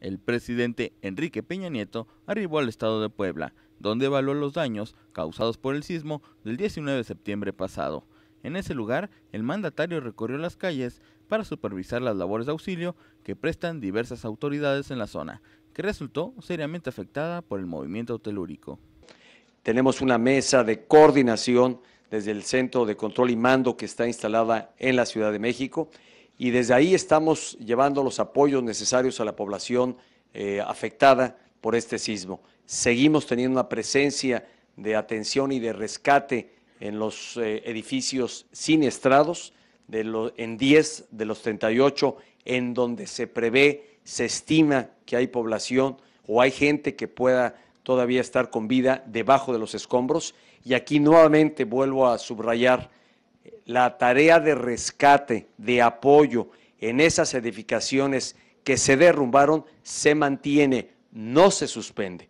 el presidente Enrique Peña Nieto arribó al estado de Puebla, donde evaluó los daños causados por el sismo del 19 de septiembre pasado. En ese lugar, el mandatario recorrió las calles para supervisar las labores de auxilio que prestan diversas autoridades en la zona, que resultó seriamente afectada por el movimiento telúrico. Tenemos una mesa de coordinación desde el Centro de Control y Mando que está instalada en la Ciudad de México y desde ahí estamos llevando los apoyos necesarios a la población eh, afectada por este sismo. Seguimos teniendo una presencia de atención y de rescate en los eh, edificios siniestrados, en 10 de los 38, en donde se prevé, se estima que hay población o hay gente que pueda todavía estar con vida debajo de los escombros. Y aquí nuevamente vuelvo a subrayar la tarea de rescate, de apoyo en esas edificaciones que se derrumbaron se mantiene, no se suspende.